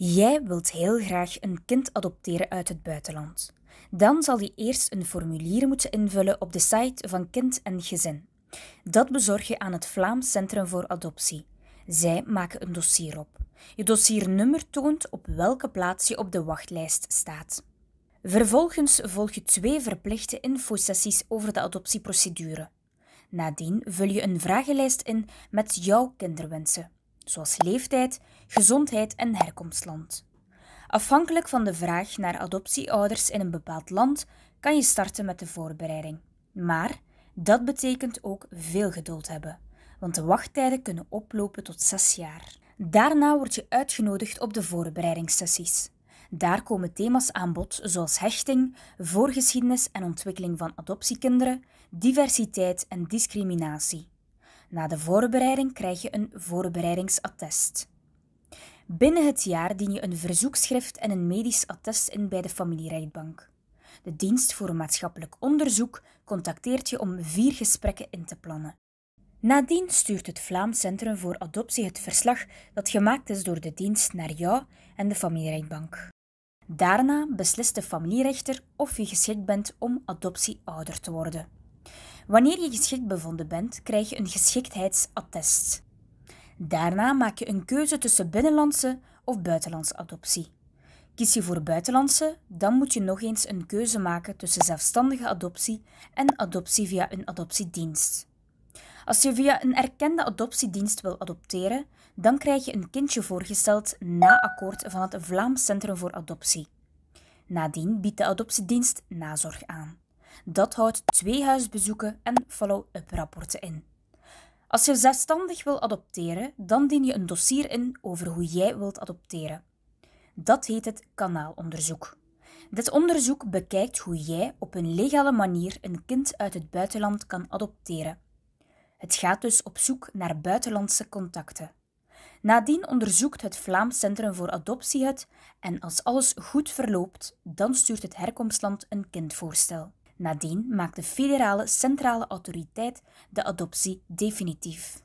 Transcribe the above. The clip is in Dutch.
Jij wilt heel graag een kind adopteren uit het buitenland. Dan zal je eerst een formulier moeten invullen op de site van Kind en Gezin. Dat bezorg je aan het Vlaams Centrum voor Adoptie. Zij maken een dossier op. Je dossiernummer toont op welke plaats je op de wachtlijst staat. Vervolgens volg je twee verplichte infosessies over de adoptieprocedure. Nadien vul je een vragenlijst in met jouw kinderwensen zoals leeftijd, gezondheid en herkomstland. Afhankelijk van de vraag naar adoptieouders in een bepaald land kan je starten met de voorbereiding. Maar dat betekent ook veel geduld hebben, want de wachttijden kunnen oplopen tot zes jaar. Daarna word je uitgenodigd op de voorbereidingssessies. Daar komen thema's aan bod zoals hechting, voorgeschiedenis en ontwikkeling van adoptiekinderen, diversiteit en discriminatie. Na de voorbereiding krijg je een voorbereidingsattest. Binnen het jaar dien je een verzoekschrift en een medisch attest in bij de familierechtbank. De dienst voor maatschappelijk onderzoek contacteert je om vier gesprekken in te plannen. Nadien stuurt het Vlaams Centrum voor Adoptie het verslag dat gemaakt is door de dienst naar jou en de familierechtbank. Daarna beslist de familierechter of je geschikt bent om adoptieouder te worden. Wanneer je geschikt bevonden bent, krijg je een geschiktheidsattest. Daarna maak je een keuze tussen binnenlandse of buitenlandse adoptie. Kies je voor buitenlandse, dan moet je nog eens een keuze maken tussen zelfstandige adoptie en adoptie via een adoptiedienst. Als je via een erkende adoptiedienst wil adopteren, dan krijg je een kindje voorgesteld na akkoord van het Vlaams Centrum voor Adoptie. Nadien biedt de adoptiedienst nazorg aan. Dat houdt twee huisbezoeken en follow-up rapporten in. Als je zelfstandig wil adopteren, dan dien je een dossier in over hoe jij wilt adopteren. Dat heet het kanaalonderzoek. Dit onderzoek bekijkt hoe jij op een legale manier een kind uit het buitenland kan adopteren. Het gaat dus op zoek naar buitenlandse contacten. Nadien onderzoekt het Vlaams Centrum voor Adoptie het en als alles goed verloopt, dan stuurt het herkomstland een kindvoorstel. Nadien maakt de federale centrale autoriteit de adoptie definitief.